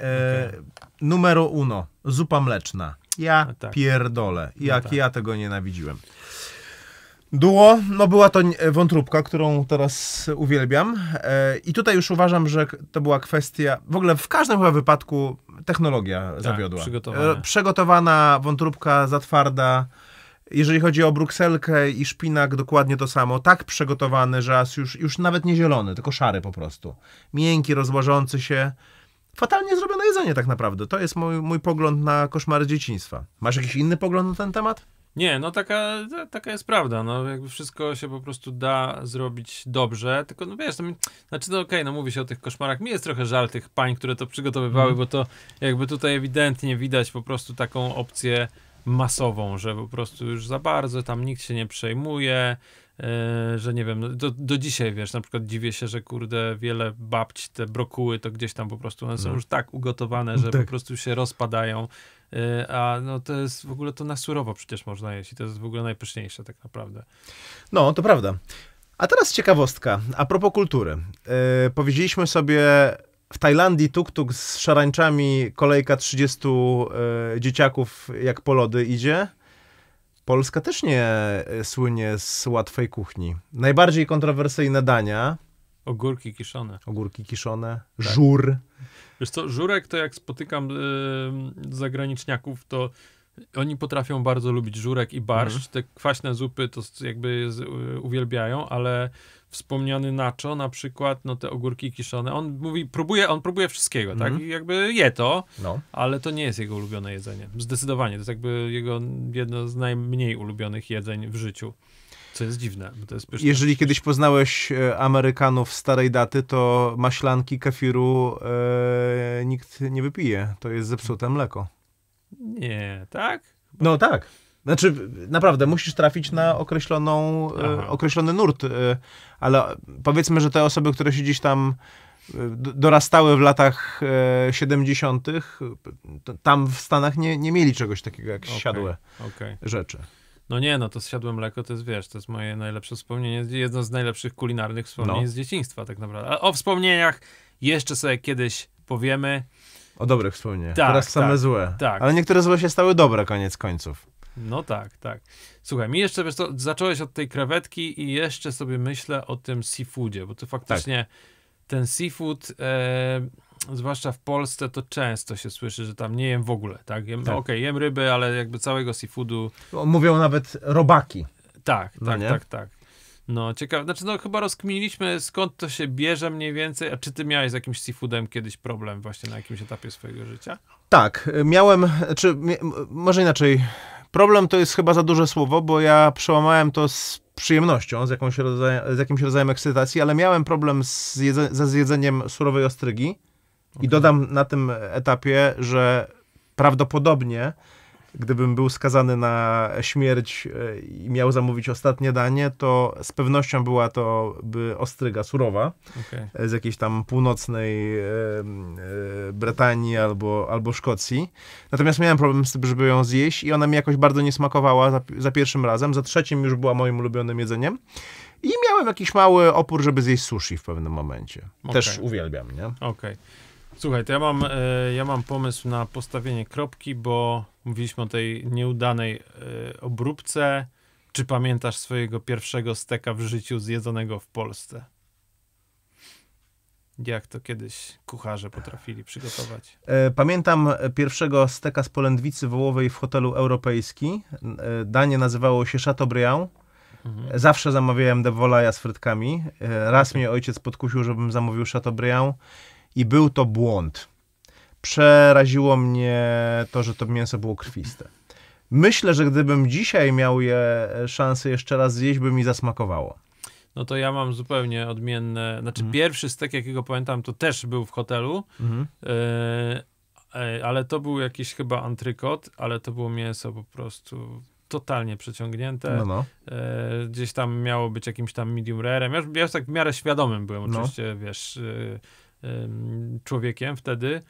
[SPEAKER 1] E, okay. Numero uno. Zupa mleczna. Ja no tak. pierdolę. No Jak tak. ja tego nienawidziłem. Duo, no była to wątróbka, którą teraz uwielbiam. E, I tutaj już uważam, że to była kwestia, w ogóle w każdym chyba wypadku technologia tak, zawiodła. E, przygotowana. wątróbka, zatwarda. Jeżeli chodzi o brukselkę i szpinak, dokładnie to samo. Tak przygotowany, że aż już, już nawet nie zielony, tylko szary po prostu. Miękki, rozłożący się. Fatalnie zrobione jedzenie tak naprawdę. To jest mój, mój pogląd na koszmary dzieciństwa. Masz jakiś inny pogląd na ten temat?
[SPEAKER 2] Nie, no taka, taka jest prawda, no jakby wszystko się po prostu da zrobić dobrze, tylko no wiesz, to mi, znaczy no okej, okay, no mówi się o tych koszmarach, mi jest trochę żal tych pań, które to przygotowywały, mm. bo to jakby tutaj ewidentnie widać po prostu taką opcję masową, że po prostu już za bardzo tam nikt się nie przejmuje, e, że nie wiem, no, do, do dzisiaj wiesz, na przykład dziwię się, że kurde, wiele babci, te brokuły to gdzieś tam po prostu one są no. już tak ugotowane, no że tak. po prostu się rozpadają. E, a no to jest w ogóle to na surowo przecież można jeść i to jest w ogóle najpyszniejsze tak naprawdę.
[SPEAKER 1] No, to prawda. A teraz ciekawostka a propos kultury. Yy, powiedzieliśmy sobie w Tajlandii tuk-tuk z szarańczami kolejka 30 y, e, dzieciaków jak po lody idzie. Polska też nie e, słynie z łatwej kuchni. Najbardziej kontrowersyjne dania. Ogórki kiszone. Ogórki kiszone, tak. żur. Wiesz co, żurek
[SPEAKER 2] to jak spotykam y, zagraniczniaków, to oni potrafią bardzo lubić żurek i barszcz. Mm. Te kwaśne zupy to jakby z, y, uwielbiają, ale wspomniany Nacho, na przykład, no te ogórki kiszone, on mówi, próbuje, on próbuje wszystkiego, mm tak? I mhm. jakby je to, no. ale to nie jest jego ulubione jedzenie. Zdecydowanie, to jest jakby jego jedno z najmniej ulubionych jedzeń w życiu. Co jest dziwne, bo to jest pyszne.
[SPEAKER 1] Jeżeli kiedyś poznałeś e, Amerykanów starej daty, to maślanki kafiru e, nikt nie wypije. To jest zepsute mleko.
[SPEAKER 2] Nie, tak?
[SPEAKER 1] Bo... No tak. Znaczy, naprawdę, musisz trafić na określoną, e, określony nurt, e, ale powiedzmy, że te osoby, które się gdzieś tam e, dorastały w latach 70., tam w Stanach nie, nie mieli czegoś takiego jak okay, siadłe okay. rzeczy.
[SPEAKER 2] No nie, no to zsiadłe mleko to jest, wiesz, to jest moje najlepsze wspomnienie, jedno z najlepszych kulinarnych wspomnień no. z dzieciństwa tak naprawdę. A o wspomnieniach jeszcze sobie kiedyś powiemy.
[SPEAKER 1] O dobrych wspomnieniach, tak, teraz same tak, złe. Tak. Ale niektóre złe się stały dobre koniec końców.
[SPEAKER 2] No tak, tak. Słuchaj, mi jeszcze, wiesz to zacząłeś od tej krewetki i jeszcze sobie myślę o tym seafoodzie, bo to faktycznie tak. ten seafood, e, zwłaszcza w Polsce, to często się słyszy, że tam nie jem w ogóle, tak? Jem, tak. Okej, okay, jem ryby, ale jakby całego seafoodu...
[SPEAKER 1] Mówią nawet robaki. Tak, tak, no tak, tak, tak.
[SPEAKER 2] No, ciekawe. Znaczy, no chyba rozkminiliśmy, skąd to się bierze mniej więcej. A czy ty miałeś z jakimś seafoodem kiedyś problem właśnie na jakimś etapie swojego życia?
[SPEAKER 1] Tak, miałem, czy znaczy, może inaczej, Problem to jest chyba za duże słowo, bo ja przełamałem to z przyjemnością, z, jakąś rodzajem, z jakimś rodzajem ekscytacji, ale miałem problem z jedze, ze zjedzeniem surowej ostrygi. Okay. I dodam na tym etapie, że prawdopodobnie gdybym był skazany na śmierć e, i miał zamówić ostatnie danie, to z pewnością była to by ostryga surowa okay. E, z jakiejś tam północnej e, Brytanii albo, albo Szkocji. Natomiast miałem problem z tym, żeby ją zjeść i ona mi jakoś bardzo nie smakowała za, za pierwszym razem, za trzecim już była moim ulubionym jedzeniem. I miałem jakiś mały opór, żeby zjeść sushi w pewnym momencie. Okay. Też uwielbiam,
[SPEAKER 2] nie? Okej. Okay. Słuchaj, to ja mam, ja mam pomysł na postawienie kropki, bo Mówiliśmy o tej nieudanej y, obróbce. Czy pamiętasz swojego pierwszego steka w życiu zjedzonego w Polsce? Jak to kiedyś kucharze potrafili przygotować?
[SPEAKER 1] E, pamiętam pierwszego steka z polędwicy wołowej w hotelu europejski. E, danie nazywało się Chateaubriand. Mhm. Zawsze zamawiałem devolaja z frytkami. Raz okay. mnie ojciec podkusił, żebym zamówił Chateaubriand i był to błąd przeraziło mnie to, że to mięso było krwiste. Myślę, że gdybym dzisiaj miał je e, szansę jeszcze raz zjeść, by mi zasmakowało.
[SPEAKER 2] No to ja mam zupełnie odmienne. Znaczy, mhm. pierwszy stek, jakiego pamiętam, to też był w hotelu, yy, ale to był jakiś chyba antrykot, ale to było mięso po prostu totalnie przeciągnięte. No, no. E, gdzieś tam miało być jakimś tam medium rarem. Ja już, ja już tak w miarę świadomym byłem, no. oczywiście, no. wiesz, e, e, człowiekiem wtedy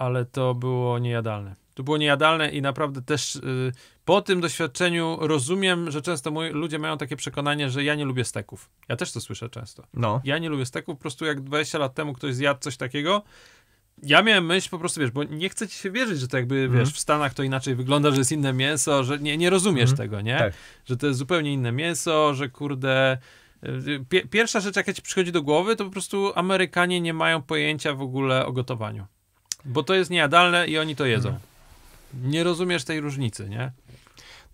[SPEAKER 2] ale to było niejadalne. To było niejadalne i naprawdę też y, po tym doświadczeniu rozumiem, że często moi, ludzie mają takie przekonanie, że ja nie lubię steków. Ja też to słyszę często. No. Ja nie lubię steków, po prostu jak 20 lat temu ktoś zjadł coś takiego, ja miałem myśl po prostu, wiesz, bo nie chcę ci się wierzyć, że to jakby, mm. wiesz, w Stanach to inaczej wygląda, że jest inne mięso, że nie, nie rozumiesz mm. tego, nie? Tak. Że to jest zupełnie inne mięso, że kurde... Y, pierwsza rzecz, jaka ci przychodzi do głowy, to po prostu Amerykanie nie mają pojęcia w ogóle o gotowaniu. Bo to jest niejadalne i oni to jedzą. Nie rozumiesz tej różnicy, nie?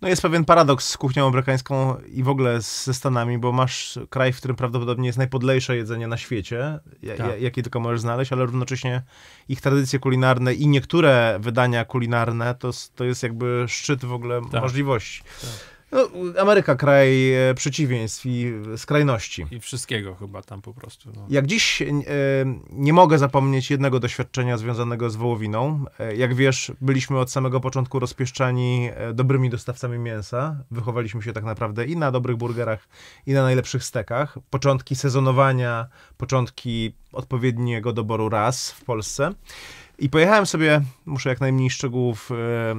[SPEAKER 1] No jest pewien paradoks z kuchnią amerykańską i w ogóle ze Stanami, bo masz kraj, w którym prawdopodobnie jest najpodlejsze jedzenie na świecie, tak. jakie tylko możesz znaleźć, ale równocześnie ich tradycje kulinarne i niektóre wydania kulinarne to, to jest jakby szczyt w ogóle tak. możliwości. Tak. No, Ameryka, kraj e, przeciwieństw i e, skrajności. I wszystkiego chyba tam po prostu. No. Jak dziś e, nie mogę zapomnieć jednego doświadczenia związanego z wołowiną. E, jak wiesz, byliśmy od samego początku rozpieszczani e, dobrymi dostawcami mięsa. Wychowaliśmy się tak naprawdę i na dobrych burgerach, i na najlepszych stekach. Początki sezonowania, początki odpowiedniego doboru raz w Polsce. I pojechałem sobie, muszę jak najmniej szczegółów e,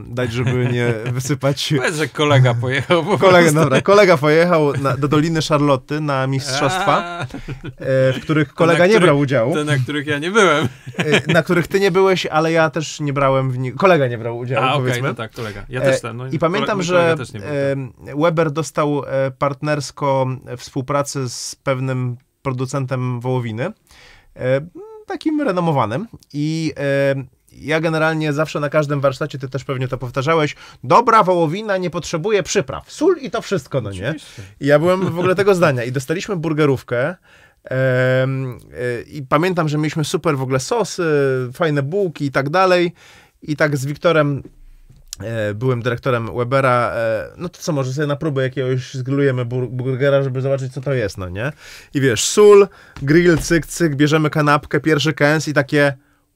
[SPEAKER 1] dać, żeby nie wysypać. Powiedz, że kolega pojechał. Po kolega, dobra, kolega pojechał na, do Doliny Szarlotty na mistrzostwa, e, w których kolega nie których, brał udziału. Te, na których ja nie byłem. E, na których ty nie byłeś, ale ja też nie brałem w nich. Kolega nie brał udziału, A, powiedzmy. Okay, no tak, kolega. Ja też e, ten. No, I pamiętam, że tak. e, Weber dostał e, partnersko współpracę z pewnym producentem wołowiny takim renomowanym i ja generalnie zawsze na każdym warsztacie, ty też pewnie to powtarzałeś, dobra wołowina nie potrzebuje przypraw, sól i to wszystko, no nie? I ja byłem w ogóle tego zdania i dostaliśmy burgerówkę, e, i pamiętam, że mieliśmy super w ogóle sosy, fajne bułki i tak dalej. I tak z Wiktorem E, byłem dyrektorem Webera, e, no to co, może sobie na próbę jakiegoś zgrillujemy burgera, żeby zobaczyć, co to jest, no nie? I wiesz, sól, grill, cyk, cyk, bierzemy kanapkę, pierwszy kęs i takie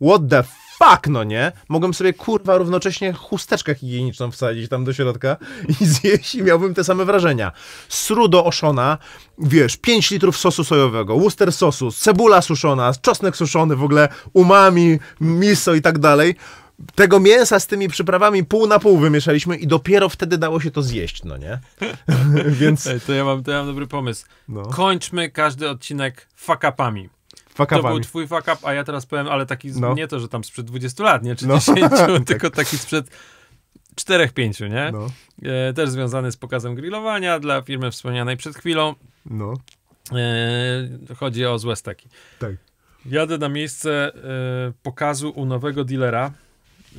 [SPEAKER 1] what the fuck, no nie? Mogłem sobie, kurwa, równocześnie chusteczkę higieniczną wsadzić tam do środka i zjeść i miałbym te same wrażenia. Srudo oszona, wiesz, 5 litrów sosu sojowego, Worcester sosu, cebula suszona, czosnek suszony, w ogóle umami, miso i tak dalej tego mięsa z tymi przyprawami pół na pół wymieszaliśmy i dopiero wtedy dało się to zjeść, no nie? Więc... Ej,
[SPEAKER 2] to, ja mam, to ja mam dobry pomysł. No. Kończmy każdy odcinek fakapami. To był twój fuck up, a ja teraz powiem, ale taki no. nie to, że tam sprzed 20 lat, nie? Czy no. 10, tak. tylko taki sprzed 4-5, nie? No. E, też związany z pokazem grillowania dla firmy wspomnianej przed chwilą. No. E, chodzi o złe steki. Tak. Jadę na miejsce e, pokazu u nowego dealera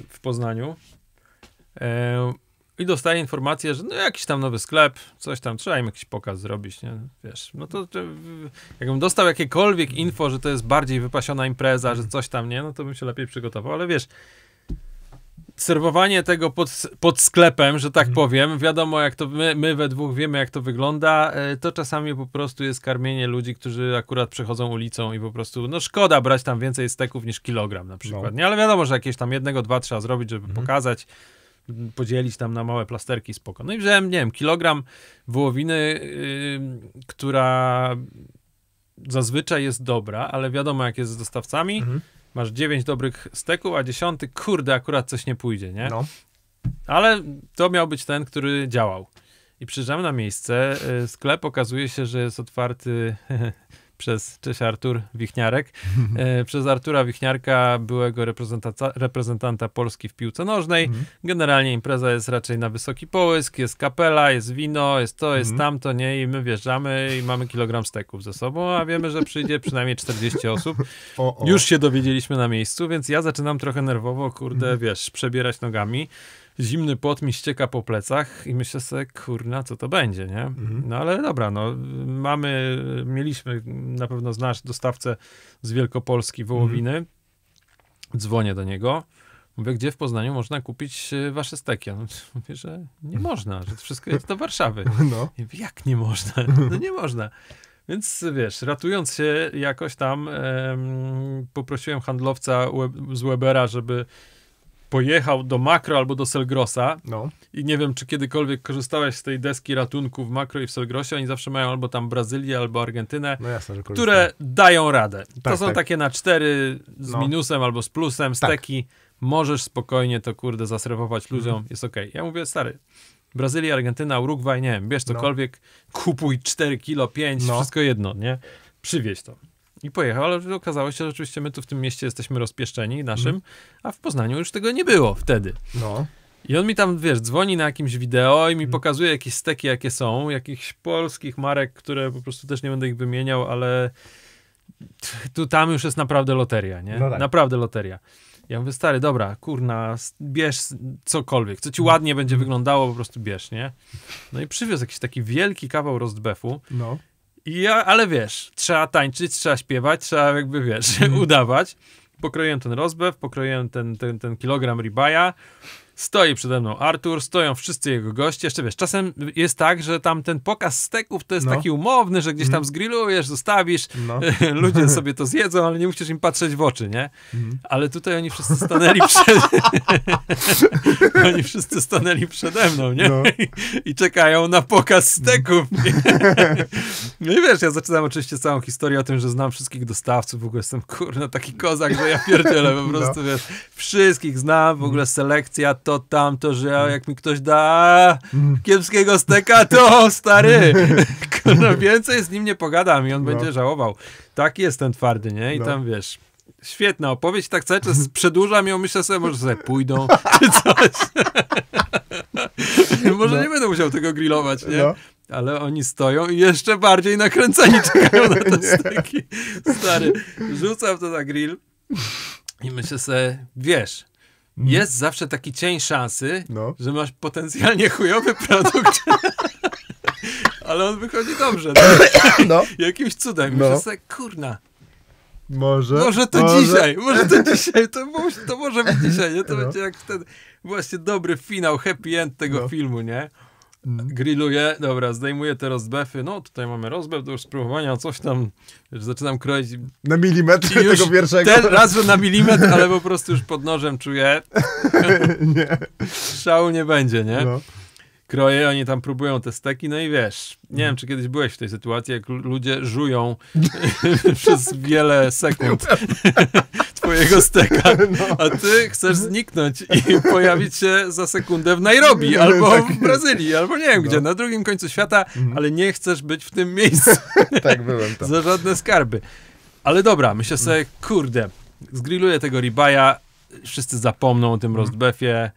[SPEAKER 2] w Poznaniu e, i dostaje informację, że no jakiś tam nowy sklep, coś tam, trzeba im jakiś pokaz zrobić, nie? Wiesz, no to, to jakbym dostał jakiekolwiek info, że to jest bardziej wypasiona impreza, że coś tam, nie? No to bym się lepiej przygotował, ale wiesz, Serwowanie tego pod, pod sklepem, że tak mhm. powiem, wiadomo jak to, my, my we dwóch wiemy jak to wygląda, e, to czasami po prostu jest karmienie ludzi, którzy akurat przechodzą ulicą i po prostu, no szkoda brać tam więcej steków niż kilogram na przykład, no. nie? Ale wiadomo, że jakieś tam jednego, dwa trzeba zrobić, żeby mhm. pokazać, podzielić tam na małe plasterki, spoko. No i wziąłem, nie wiem, kilogram wołowiny, yy, która zazwyczaj jest dobra, ale wiadomo jak jest z dostawcami, mhm masz dziewięć dobrych steków, a dziesiąty, kurde, akurat coś nie pójdzie, nie? No. Ale to miał być ten, który działał. I przyjeżdżamy na miejsce, y, sklep okazuje się, że jest otwarty przez, cześć Artur Wichniarek, e, przez Artura Wichniarka, byłego reprezentanta, reprezentanta Polski w piłce nożnej. Mhm. Generalnie impreza jest raczej na wysoki połysk, jest kapela, jest wino, jest to, jest mhm. tamto, nie? I my wjeżdżamy i mamy kilogram steków ze sobą, a wiemy, że przyjdzie przynajmniej 40 osób. Już się dowiedzieliśmy na miejscu, więc ja zaczynam trochę nerwowo, kurde, mhm. wiesz, przebierać nogami zimny pot mi ścieka po plecach i myślę sobie, kurna, co to będzie, nie? Mhm. No ale dobra, no mamy, mieliśmy, na pewno znasz dostawcę z Wielkopolski wołowiny. Mhm. Dzwonię do niego. Mówię, gdzie w Poznaniu można kupić e, wasze steki? On mówi, że nie można, że to wszystko jest do Warszawy. No. mówię, jak nie można? No nie można. Więc wiesz, ratując się jakoś tam, em, poprosiłem handlowca z Webera, żeby pojechał do Makro albo do Selgrosa no. i nie wiem, czy kiedykolwiek korzystałeś z tej deski ratunku w Makro i w Selgrosie, oni zawsze mają albo tam Brazylię, albo Argentynę, no jasne, które dają radę. Tak, to są tak. takie na cztery z no. minusem albo z plusem, tak. steki. Tak. Możesz spokojnie to, kurde, zaserwować ludziom, mhm. jest okej. Okay. Ja mówię, stary, Brazylia, Argentyna, Urugwaj, nie wiem, bierz cokolwiek, no. kupuj 4 kilo, 5, no. wszystko jedno, nie? Przywieź to. I pojechał, ale okazało się, że oczywiście my tu w tym mieście jesteśmy rozpieszczeni naszym, mm. a w Poznaniu już tego nie było wtedy. No. I on mi tam, wiesz, dzwoni na jakimś wideo i mi mm. pokazuje jakieś steki, jakie są, jakichś polskich marek, które po prostu też nie będę ich wymieniał, ale tu tam już jest naprawdę loteria, nie? No tak. Naprawdę loteria. Ja mówię, stary, dobra, kurna, bierz cokolwiek, co ci mhm. ładnie będzie mhm. wyglądało, po prostu bierz, nie? No i przywiózł jakiś taki wielki kawał rozdbefu. No. Ja, ale wiesz, trzeba tańczyć, trzeba śpiewać, trzeba jakby, wiesz, mm. udawać. Pokroiłem ten rozbew, pokroiłem ten, ten, ten kilogram ribaja, Stoi przede mną Artur, stoją wszyscy jego goście. Jeszcze wiesz, czasem jest tak, że tam ten pokaz steków to jest no. taki umowny, że gdzieś tam mhm. zgrillujesz, zostawisz, no. ludzie sobie to zjedzą, ale nie musisz im patrzeć w oczy, nie? Mm. Ale tutaj oni wszyscy stanęli przed... oni wszyscy stanęli przede mną, nie? No. I czekają na pokaz steków. Mhm. no i wiesz, ja zaczynam oczywiście całą historię o tym, że znam wszystkich dostawców, w ogóle jestem, kurna, taki kozak, że ja pierdzielę po no. prostu, wiesz, wszystkich znam, w ogóle mhm. selekcja, to, tamto, że ja, mm. jak mi ktoś da mm. kiepskiego steka, to stary, no więcej z nim nie pogadam i on no. będzie żałował. Tak jest ten twardy, nie? I no. tam, wiesz, świetna opowieść, tak cały czas przedłużam ją, myślę sobie, może sobie pójdą, czy coś.
[SPEAKER 1] może no. nie będę musiał tego grillować, nie? No.
[SPEAKER 2] ale oni stoją i jeszcze bardziej nakręceni czekają na te steki. Stary, rzucam to na grill i myślę sobie, wiesz, jest zawsze taki cień szansy, no. że masz potencjalnie chujowy produkt. Ale on wychodzi dobrze. No. no. Jakimś cudem. No. Myślę kurna, może. Może to może. dzisiaj, może to dzisiaj, to, to może być dzisiaj, nie? To no. będzie jak wtedy, właśnie dobry finał, happy end tego no. filmu, nie? Mm. Grilluję, dobra, zdejmuję te rozbefy. No, tutaj mamy rozbef do już spróbowania, coś tam, zaczynam kroić.
[SPEAKER 1] Na milimetr już tego pierwszego. Ten raz, że na milimetr, ale po
[SPEAKER 2] prostu już pod nożem czuję. nie. Szału nie będzie, nie? No. Kroję, oni tam próbują te steki, no i wiesz, nie wiem, mm. czy kiedyś byłeś w tej sytuacji, jak ludzie żują przez wiele sekund twojego steka, no. a ty chcesz zniknąć i pojawić się za sekundę w Nairobi, albo tak. w Brazylii, albo nie wiem gdzie, no. na drugim końcu świata, mhm. ale nie chcesz być w tym miejscu. tak byłem tam. Za żadne skarby. Ale dobra, myślę sobie, mhm. kurde, zgrilluję tego ribaja, wszyscy zapomną o tym mhm. rozbefie,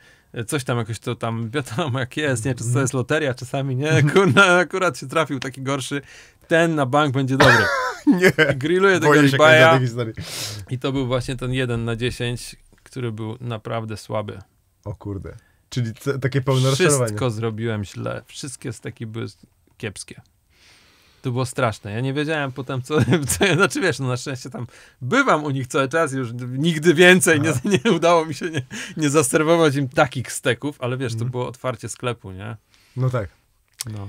[SPEAKER 2] coś tam jakoś to tam, wiadomo jak jest, nie, czy to jest loteria czasami, nie, kurna, akurat się trafił taki gorszy, ten na bank będzie dobry. nie. Grilluję tego ribaja i to był właśnie ten jeden na 10, który był naprawdę słaby. O kurde.
[SPEAKER 1] Czyli te, takie pełne rozczarowanie. Wszystko
[SPEAKER 2] zrobiłem źle. Wszystkie steki były kiepskie. To było straszne. Ja nie wiedziałem potem, co, co znaczy wiesz, no na szczęście tam bywam u nich cały czas, już nigdy więcej nie, nie, udało mi się nie, nie zaserwować im takich steków, ale wiesz, mm. to mhm. było otwarcie sklepu, nie?
[SPEAKER 1] No tak. No.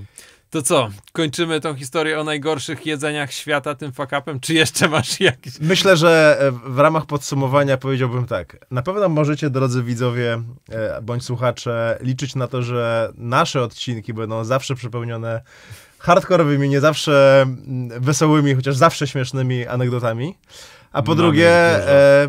[SPEAKER 2] To co, kończymy tą historię o najgorszych jedzeniach świata tym fakapem? Czy jeszcze
[SPEAKER 1] masz jakieś? Myślę, że e, w ramach podsumowania powiedziałbym tak. Na pewno możecie, drodzy widzowie e, bądź słuchacze, liczyć na to, że nasze odcinki będą zawsze przepełnione hardkorowymi, nie zawsze mm, wesołymi, chociaż zawsze śmiesznymi anegdotami. A po Mamy drugie, e,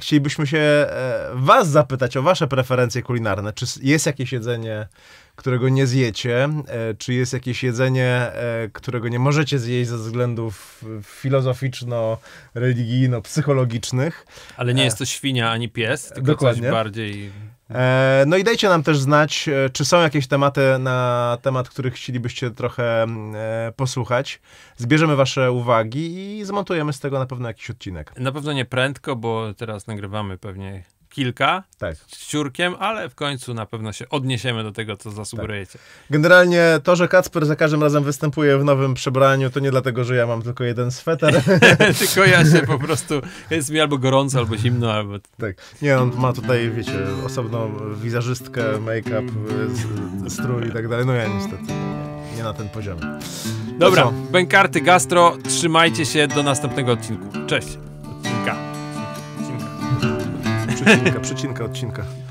[SPEAKER 1] chcielibyśmy się e, was zapytać o wasze preferencje kulinarne. Czy jest jakieś jedzenie, którego nie zjecie? E, czy jest jakieś jedzenie, e, którego nie możecie zjeść ze względów filozoficzno-religijno-psychologicznych? Ale nie jest to świnia ani pies, tylko Dokładnie. coś bardziej E, no i dajcie nam też znać, e, czy są jakieś tematy, na temat których chcielibyście trochę mm, e, posłuchać. Zbierzemy Wasze uwagi i zmontujemy z tego na pewno jakiś odcinek.
[SPEAKER 2] Na pewno nie prędko, bo teraz nagrywamy pewnie kilka tak. z ciurkiem, ale w końcu na pewno się odniesiemy do tego, co zasugerujecie. Tak.
[SPEAKER 1] Generalnie to, że Kacper za każdym razem występuje w nowym przebraniu, to nie dlatego, że ja mam tylko jeden sweter. tylko ja się po
[SPEAKER 2] prostu, jest mi albo gorąco, albo zimno, albo...
[SPEAKER 1] Tak. Nie, on ma tutaj, wiecie, osobną wizerzystkę, make-up, strój i tak dalej. No ja niestety nie na ten poziom. Dobra,
[SPEAKER 2] Benkarty, Gastro, trzymajcie się do następnego
[SPEAKER 1] odcinku. Cześć. Odcinka. Odcinka. Przecinka, przecinka odcinka.